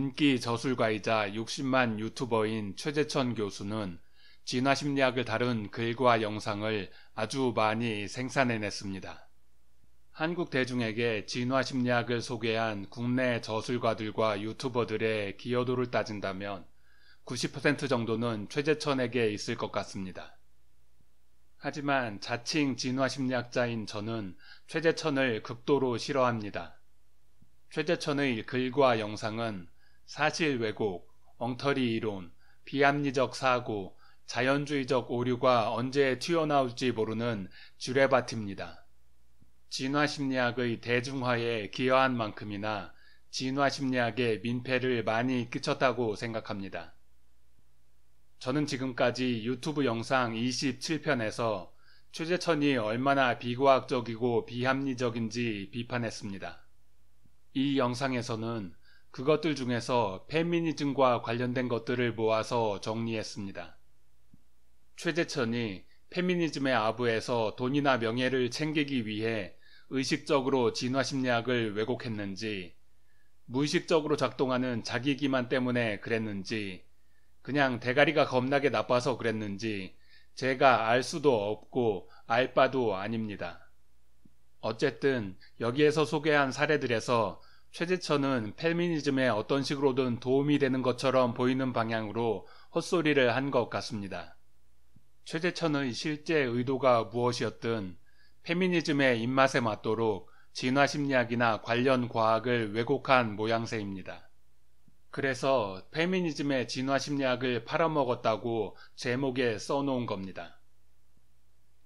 인기 저술가이자 60만 유튜버인 최재천 교수는 진화심리학을 다룬 글과 영상을 아주 많이 생산해냈습니다. 한국 대중에게 진화심리학을 소개한 국내 저술가들과 유튜버들의 기여도를 따진다면 90% 정도는 최재천에게 있을 것 같습니다. 하지만 자칭 진화심리학자인 저는 최재천을 극도로 싫어합니다. 최재천의 글과 영상은 사실 왜곡, 엉터리 이론, 비합리적 사고, 자연주의적 오류가 언제 튀어나올지 모르는 주레바트입니다. 진화심리학의 대중화에 기여한 만큼이나 진화심리학의 민폐를 많이 끼쳤다고 생각합니다. 저는 지금까지 유튜브 영상 27편에서 최재천이 얼마나 비과학적이고 비합리적인지 비판했습니다. 이 영상에서는 그것들 중에서 페미니즘과 관련된 것들을 모아서 정리했습니다. 최재천이 페미니즘의 아부에서 돈이나 명예를 챙기기 위해 의식적으로 진화심리학을 왜곡했는지, 무의식적으로 작동하는 자기 기만 때문에 그랬는지, 그냥 대가리가 겁나게 나빠서 그랬는지, 제가 알 수도 없고 알 바도 아닙니다. 어쨌든 여기에서 소개한 사례들에서 최재천은 페미니즘에 어떤 식으로든 도움이 되는 것처럼 보이는 방향으로 헛소리를 한 것 같습니다. 최재천의 실제 의도가 무엇이었든 페미니즘의 입맛에 맞도록 진화심리학이나 관련 과학을 왜곡한 모양새입니다. 그래서 페미니즘의 진화심리학을 팔아먹었다고 제목에 써놓은 겁니다.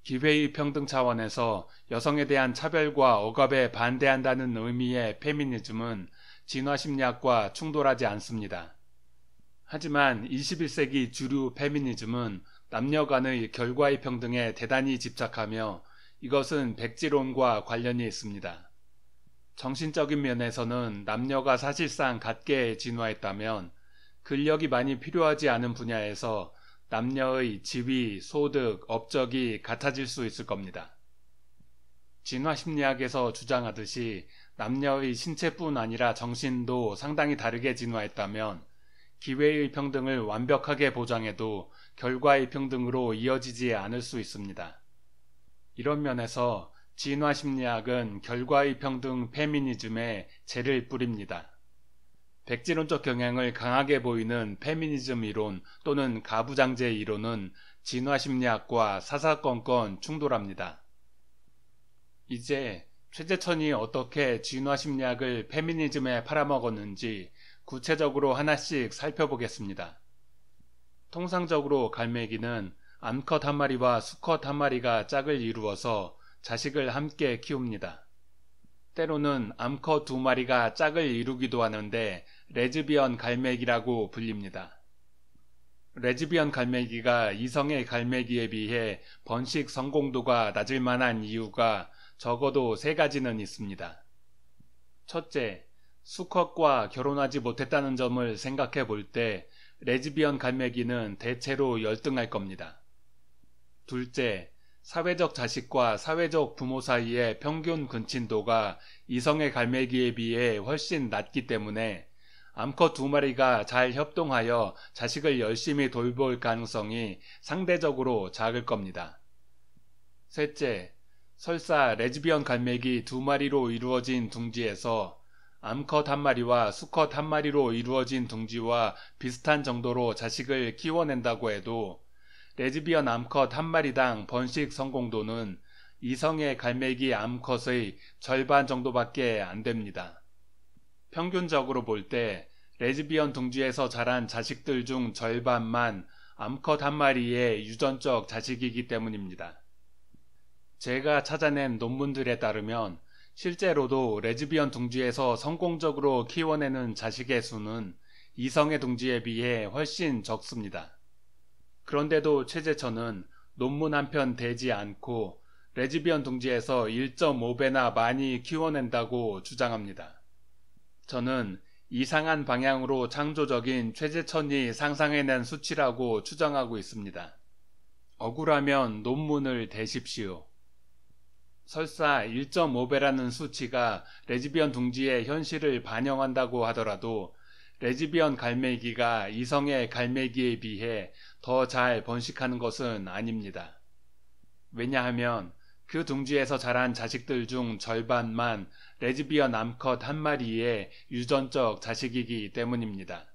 기회의 평등 차원에서 여성에 대한 차별과 억압에 반대한다는 의미의 페미니즘은 진화 심리학과 충돌하지 않습니다. 하지만 21세기 주류 페미니즘은 남녀 간의 결과의 평등에 대단히 집착하며 이것은 백지론과 관련이 있습니다. 정신적인 면에서는 남녀가 사실상 같게 진화했다면 근력이 많이 필요하지 않은 분야에서 남녀의 지위, 소득, 업적이 같아질 수 있을 겁니다. 진화심리학에서 주장하듯이 남녀의 신체뿐 아니라 정신도 상당히 다르게 진화했다면 기회의 평등을 완벽하게 보장해도 결과의 평등으로 이어지지 않을 수 있습니다. 이런 면에서 진화심리학은 결과의 평등 페미니즘에 재를 뿌립니다. 백지론적 경향을 강하게 보이는 페미니즘 이론 또는 가부장제 이론은 진화심리학과 사사건건 충돌합니다. 이제 최재천이 어떻게 진화심리학을 페미니즘에 팔아먹었는지 구체적으로 하나씩 살펴보겠습니다. 통상적으로 갈매기는 암컷 한 마리와 수컷 한 마리가 짝을 이루어서 자식을 함께 키웁니다. 때로는 암컷 두 마리가 짝을 이루기도 하는데 레즈비언 갈매기라고 불립니다. 레즈비언 갈매기가 이성의 갈매기에 비해 번식 성공도가 낮을 만한 이유가 적어도 세 가지는 있습니다. 첫째, 수컷과 결혼하지 못했다는 점을 생각해 볼 때 레즈비언 갈매기는 대체로 열등할 겁니다. 둘째, 사회적 자식과 사회적 부모 사이의 평균 근친도가 이성의 갈매기에 비해 훨씬 낮기 때문에 암컷 두 마리가 잘 협동하여 자식을 열심히 돌볼 가능성이 상대적으로 작을 겁니다. 셋째, 설사 레즈비언 갈매기 두 마리로 이루어진 둥지에서 암컷 한 마리와 수컷 한 마리로 이루어진 둥지와 비슷한 정도로 자식을 키워낸다고 해도 레즈비언 암컷 한 마리당 번식 성공도는 이성의 갈매기 암컷의 절반 정도밖에 안 됩니다. 평균적으로 볼 때 레즈비언 둥지에서 자란 자식들 중 절반만 암컷 한 마리의 유전적 자식이기 때문입니다. 제가 찾아낸 논문들에 따르면 실제로도 레즈비언 둥지에서 성공적으로 키워내는 자식의 수는 이성의 둥지에 비해 훨씬 적습니다. 그런데도 최재천은 논문 한 편 되지 않고 레즈비언 둥지에서 1.5배나 많이 키워낸다고 주장합니다. 저는 이상한 방향으로 창조적인 최재천이 상상해낸 수치라고 추정하고 있습니다. 억울하면 논문을 대십시오. 설사 1.5배라는 수치가 레즈비언 둥지의 현실을 반영한다고 하더라도 레즈비언 갈매기가 이성의 갈매기에 비해 더 잘 번식하는 것은 아닙니다. 왜냐하면 그 둥지에서 자란 자식들 중 절반만 레즈비언 암컷 한 마리의 유전적 자식이기 때문입니다.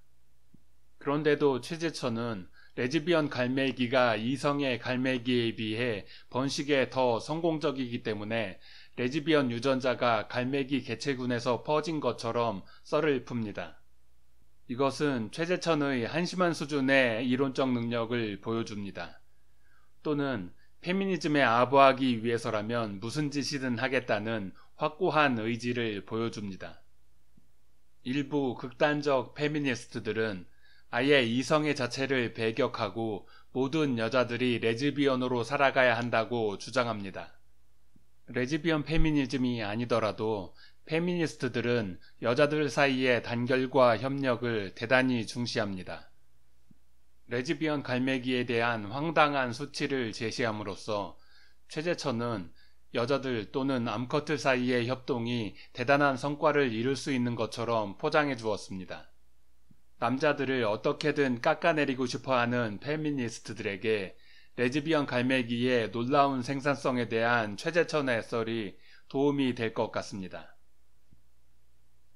그런데도 최재천은 레즈비언 갈매기가 이성의 갈매기에 비해 번식에 더 성공적이기 때문에 레즈비언 유전자가 갈매기 개체군에서 퍼진 것처럼 썰을 풉니다. 이것은 최재천의 한심한 수준의 이론적 능력을 보여줍니다. 또는 페미니즘에 아부하기 위해서라면 무슨 짓이든 하겠다는 확고한 의지를 보여줍니다. 일부 극단적 페미니스트들은 아예 이성의 자체를 배격하고 모든 여자들이 레즈비언으로 살아가야 한다고 주장합니다. 레즈비언 페미니즘이 아니더라도 페미니스트들은 여자들 사이의 단결과 협력을 대단히 중시합니다. 레즈비언 갈매기에 대한 황당한 수치를 제시함으로써 최재천은 여자들 또는 암컷들 사이의 협동이 대단한 성과를 이룰 수 있는 것처럼 포장해 주었습니다. 남자들을 어떻게든 깎아내리고 싶어하는 페미니스트들에게 레즈비언 갈매기의 놀라운 생산성에 대한 최재천의 썰이 도움이 될 것 같습니다.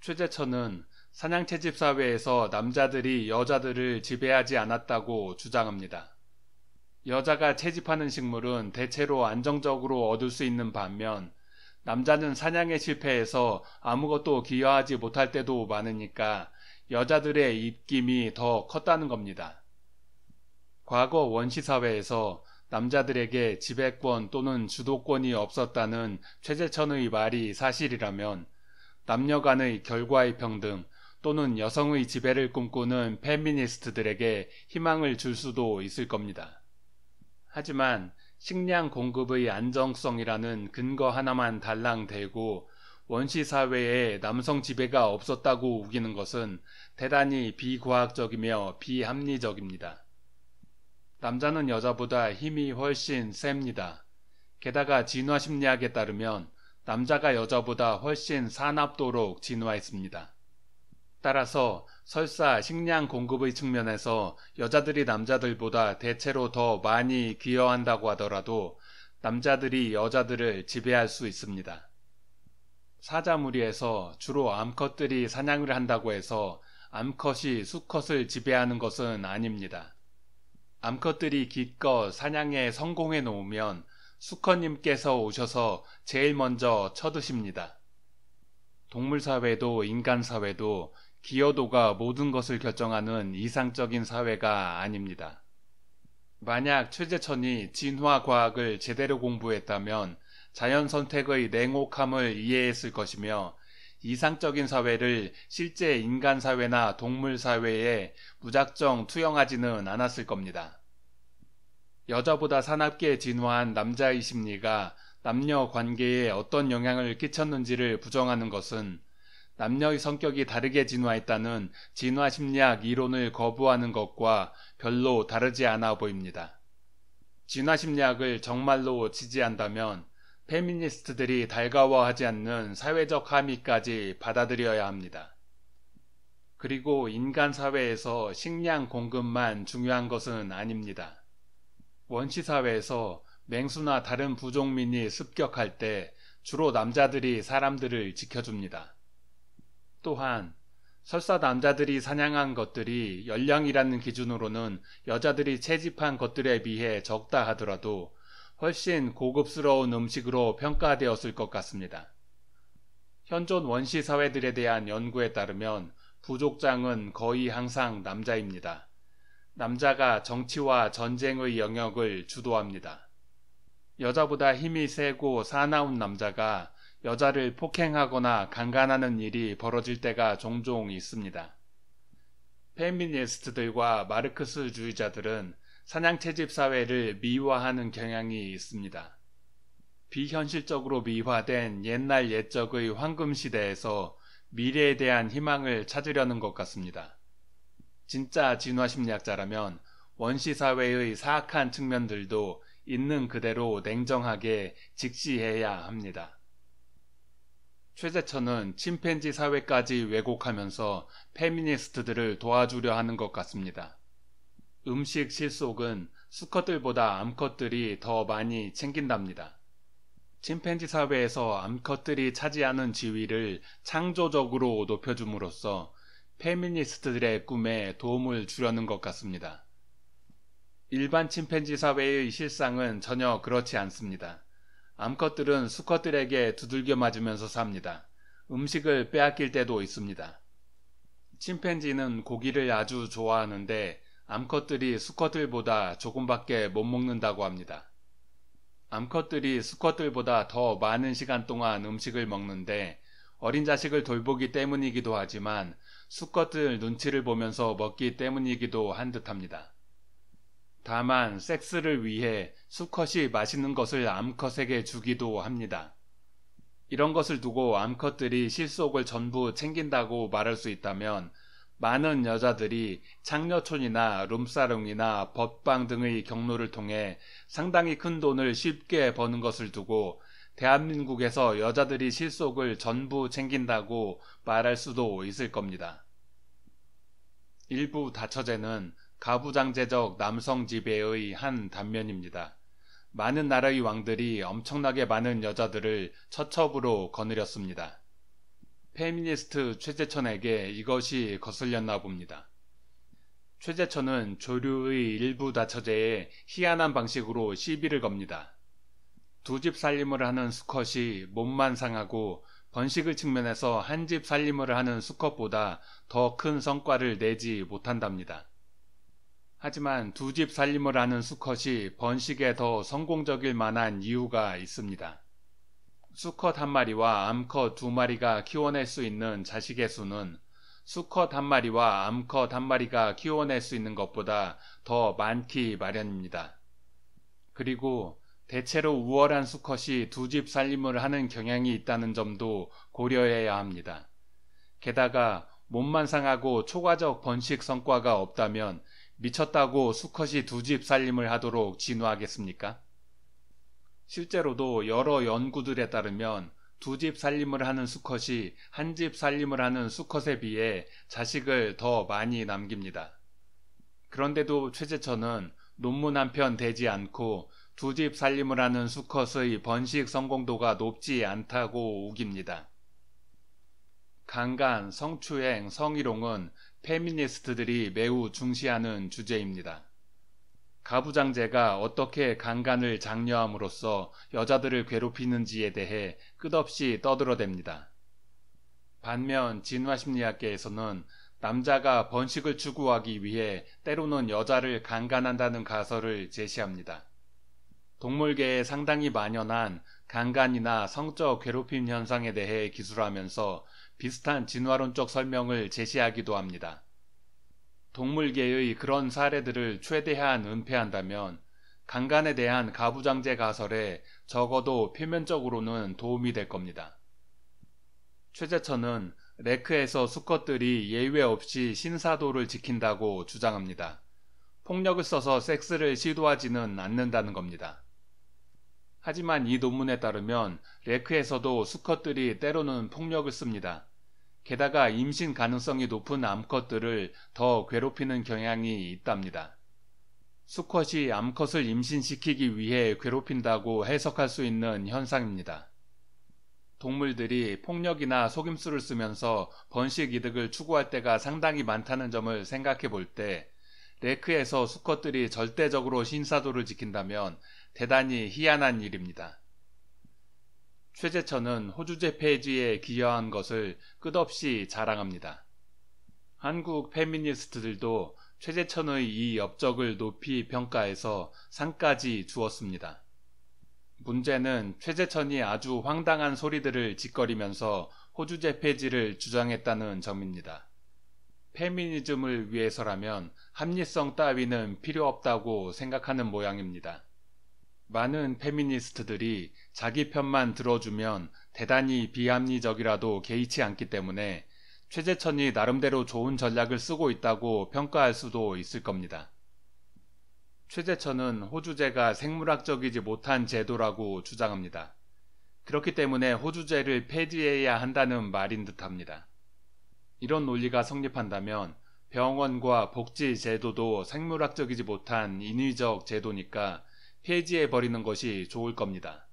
최재천은 사냥채집사회에서 남자들이 여자들을 지배하지 않았다고 주장합니다. 여자가 채집하는 식물은 대체로 안정적으로 얻을 수 있는 반면 남자는 사냥에 실패해서 아무것도 기여하지 못할 때도 많으니까 여자들의 입김이 더 컸다는 겁니다. 과거 원시사회에서 남자들에게 지배권 또는 주도권이 없었다는 최재천의 말이 사실이라면 남녀 간의 결과의 평등 또는 여성의 지배를 꿈꾸는 페미니스트들에게 희망을 줄 수도 있을 겁니다. 하지만 식량 공급의 안정성이라는 근거 하나만 달랑되고 원시 사회에 남성 지배가 없었다고 우기는 것은 대단히 비과학적이며 비합리적입니다. 남자는 여자보다 힘이 훨씬 셉니다. 게다가 진화 심리학에 따르면 남자가 여자보다 훨씬 사납도록 진화했습니다. 따라서 설사 식량 공급의 측면에서 여자들이 남자들보다 대체로 더 많이 기여한다고 하더라도 남자들이 여자들을 지배할 수 있습니다. 사자무리에서 주로 암컷들이 사냥을 한다고 해서 암컷이 수컷을 지배하는 것은 아닙니다. 암컷들이 기껏 사냥에 성공해 놓으면 수컷님께서 오셔서 제일 먼저 쳐드십니다. 동물사회도 인간사회도 기여도가 모든 것을 결정하는 이상적인 사회가 아닙니다. 만약 최재천이 진화과학을 제대로 공부했다면 자연 선택의 냉혹함을 이해했을 것이며 이상적인 사회를 실제 인간 사회나 동물 사회에 무작정 투영하지는 않았을 겁니다. 여자보다 사납게 진화한 남자의 심리가 남녀 관계에 어떤 영향을 끼쳤는지를 부정하는 것은 남녀의 성격이 다르게 진화했다는 진화 심리학 이론을 거부하는 것과 별로 다르지 않아 보입니다. 진화 심리학을 정말로 지지한다면 페미니스트들이 달가워하지 않는 사회적 함의까지 받아들여야 합니다. 그리고 인간 사회에서 식량 공급만 중요한 것은 아닙니다. 원시사회에서 맹수나 다른 부족민이 습격할 때 주로 남자들이 사람들을 지켜줍니다. 또한 설사 남자들이 사냥한 것들이 연량이라는 기준으로는 여자들이 채집한 것들에 비해 적다 하더라도 훨씬 고급스러운 음식으로 평가되었을 것 같습니다. 현존 원시 사회들에 대한 연구에 따르면 부족장은 거의 항상 남자입니다. 남자가 정치와 전쟁의 영역을 주도합니다. 여자보다 힘이 세고 사나운 남자가 여자를 폭행하거나 강간하는 일이 벌어질 때가 종종 있습니다. 페미니스트들과 마르크스주의자들은 사냥채집 사회를 미화하는 경향이 있습니다. 비현실적으로 미화된 옛날 옛적의 황금 시대에서 미래에 대한 희망을 찾으려는 것 같습니다. 진짜 진화 심리학자라면 원시 사회의 사악한 측면들도 있는 그대로 냉정하게 직시해야 합니다. 최재천은 침팬지 사회까지 왜곡하면서 페미니스트들을 도와주려 하는 것 같습니다. 음식 실속은 수컷들보다 암컷들이 더 많이 챙긴답니다. 침팬지 사회에서 암컷들이 차지하는 지위를 창조적으로 높여줌으로써 페미니스트들의 꿈에 도움을 주려는 것 같습니다. 일반 침팬지 사회의 실상은 전혀 그렇지 않습니다. 암컷들은 수컷들에게 두들겨 맞으면서 삽니다. 음식을 빼앗길 때도 있습니다. 침팬지는 고기를 아주 좋아하는데 암컷들이 수컷들보다 조금밖에 못 먹는다고 합니다. 암컷들이 수컷들보다 더 많은 시간 동안 음식을 먹는데 어린 자식을 돌보기 때문이기도 하지만 수컷들 눈치를 보면서 먹기 때문이기도 한 듯합니다. 다만 섹스를 위해 수컷이 맛있는 것을 암컷에게 주기도 합니다. 이런 것을 두고 암컷들이 실속을 전부 챙긴다고 말할 수 있다면 많은 여자들이 장녀촌이나 룸사롱이나 법방 등의 경로를 통해 상당히 큰 돈을 쉽게 버는 것을 두고 대한민국에서 여자들이 실속을 전부 챙긴다고 말할 수도 있을 겁니다. 일부 다처제는 가부장제적 남성 지배의 한 단면입니다. 많은 나라의 왕들이 엄청나게 많은 여자들을 처첩으로 거느렸습니다. 페미니스트 최재천에게 이것이 거슬렸나 봅니다. 최재천은 조류의 일부 다처제에 희한한 방식으로 시비를 겁니다. 두집 살림을 하는 수컷이 몸만 상하고 번식을 측면에서 한 집 살림을 하는 수컷보다 더 큰 성과를 내지 못한답니다. 하지만 두 집 살림을 하는 수컷이 번식에 더 성공적일 만한 이유가 있습니다. 수컷 한 마리와 암컷 두 마리가 키워낼 수 있는 자식의 수는 수컷 한 마리와 암컷 한 마리가 키워낼 수 있는 것보다 더 많기 마련입니다. 그리고 대체로 우월한 수컷이 두 집 살림을 하는 경향이 있다는 점도 고려해야 합니다. 게다가 몸만 상하고 초과적 번식 성과가 없다면 미쳤다고 수컷이 두 집 살림을 하도록 진화하겠습니까? 실제로도 여러 연구들에 따르면 두 집 살림을 하는 수컷이 한 집 살림을 하는 수컷에 비해 자식을 더 많이 남깁니다. 그런데도 최재천은 논문 한 편 되지 않고 두집 살림을 하는 수컷의 번식 성공도가 높지 않다고 우깁니다. 강간, 성추행, 성희롱은 페미니스트들이 매우 중시하는 주제입니다. 가부장제가 어떻게 강간을 장려함으로써 여자들을 괴롭히는지에 대해 끝없이 떠들어댑니다. 반면 진화심리학계에서는 남자가 번식을 추구하기 위해 때로는 여자를 강간한다는 가설을 제시합니다. 동물계에 상당히 만연한 강간이나 성적 괴롭힘 현상에 대해 기술하면서 비슷한 진화론적 설명을 제시하기도 합니다. 동물계의 그런 사례들을 최대한 은폐한다면 강간에 대한 가부장제 가설에 적어도 표면적으로는 도움이 될 겁니다. 최재천은 레크에서 수컷들이 예외 없이 신사도를 지킨다고 주장합니다. 폭력을 써서 섹스를 시도하지는 않는다는 겁니다. 하지만 이 논문에 따르면 레크에서도 수컷들이 때로는 폭력을 씁니다. 게다가 임신 가능성이 높은 암컷들을 더 괴롭히는 경향이 있답니다. 수컷이 암컷을 임신시키기 위해 괴롭힌다고 해석할 수 있는 현상입니다. 동물들이 폭력이나 속임수를 쓰면서 번식 이득을 추구할 때가 상당히 많다는 점을 생각해 볼때 레크에서 수컷들이 절대적으로 신사도를 지킨다면 대단히 희한한 일입니다. 최재천은 호주제 폐지에 기여한 것을 끝없이 자랑합니다. 한국 페미니스트들도 최재천의 이 업적을 높이 평가해서 상까지 주었습니다. 문제는 최재천이 아주 황당한 소리들을 짓거리면서 호주제 폐지를 주장했다는 점입니다. 페미니즘을 위해서라면 합리성 따위는 필요 없다고 생각하는 모양입니다. 많은 페미니스트들이 자기 편만 들어주면 대단히 비합리적이라도 개의치 않기 때문에 최재천이 나름대로 좋은 전략을 쓰고 있다고 평가할 수도 있을 겁니다. 최재천은 호주제가 생물학적이지 못한 제도라고 주장합니다. 그렇기 때문에 호주제를 폐지해야 한다는 말인 듯합니다. 이런 논리가 성립한다면 병원과 복지 제도도 생물학적이지 못한 인위적 제도니까 폐지해버리는 것이 좋을 겁니다.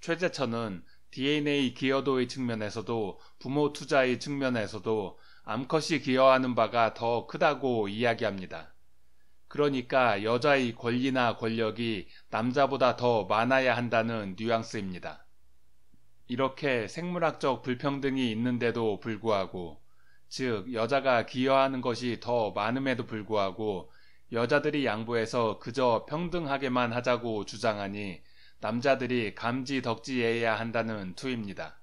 최재천은 DNA 기여도의 측면에서도 부모 투자의 측면에서도 암컷이 기여하는 바가 더 크다고 이야기합니다. 그러니까 여자의 권리나 권력이 남자보다 더 많아야 한다는 뉘앙스입니다. 이렇게 생물학적 불평등이 있는데도 불구하고, 즉, 여자가 기여하는 것이 더 많음에도 불구하고, 여자들이 양보해서 그저 평등하게만 하자고 주장하니, 남자들이 감지덕지해야 한다는 투입니다.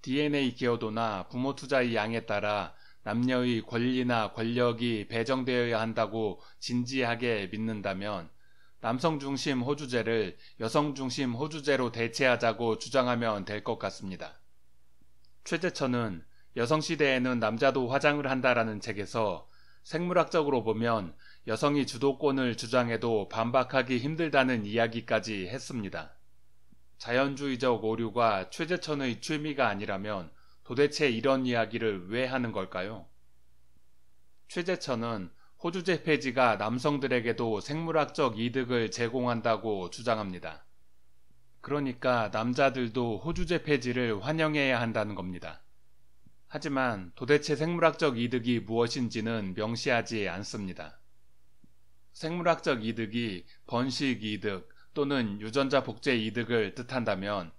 DNA 기여도나 부모 투자의 양에 따라 남녀의 권리나 권력이 배정되어야 한다고 진지하게 믿는다면 남성 중심 호주제를 여성 중심 호주제로 대체하자고 주장하면 될 것 같습니다. 최재천은 여성 시대에는 남자도 화장을 한다라는 책에서 생물학적으로 보면 여성이 주도권을 주장해도 반박하기 힘들다는 이야기까지 했습니다. 자연주의적 오류가 최재천의 취미가 아니라면 도대체 이런 이야기를 왜 하는 걸까요? 최재천은 호주제 폐지가 남성들에게도 생물학적 이득을 제공한다고 주장합니다. 그러니까 남자들도 호주제 폐지를 환영해야 한다는 겁니다. 하지만 도대체 생물학적 이득이 무엇인지는 명시하지 않습니다. 생물학적 이득이 번식 이득 또는 유전자 복제 이득을 뜻한다면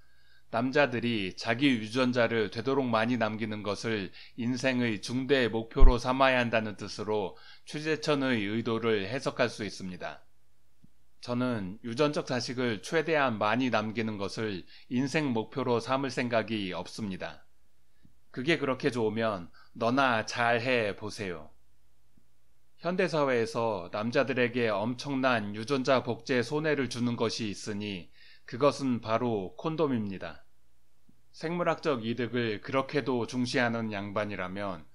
남자들이 자기 유전자를 되도록 많이 남기는 것을 인생의 중대 목표로 삼아야 한다는 뜻으로 취재천의 의도를 해석할 수 있습니다. 저는 유전적 자식을 최대한 많이 남기는 것을 인생 목표로 삼을 생각이 없습니다. 그게 그렇게 좋으면 너나 잘해 보세요. 현대사회에서 남자들에게 엄청난 유전자 복제 손해를 주는 것이 있으니 그것은 바로 콘돔입니다. 생물학적 이득을 그렇게도 중시하는 양반이라면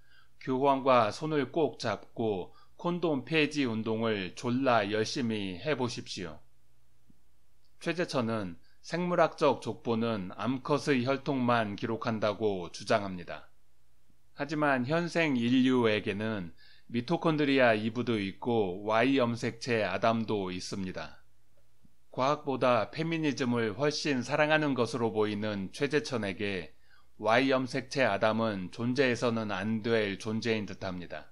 교황과 손을 꼭 잡고 콘돔 폐지 운동을 졸라 열심히 해보십시오. 최재천은 생물학적 족보는 암컷의 혈통만 기록한다고 주장합니다. 하지만 현생 인류에게는 미토콘드리아 이브도 있고 Y 염색체 아담도 있습니다. 과학보다 페미니즘을 훨씬 사랑하는 것으로 보이는 최재천에게 Y 염색체 아담은 존재해서는 안 될 존재인 듯합니다.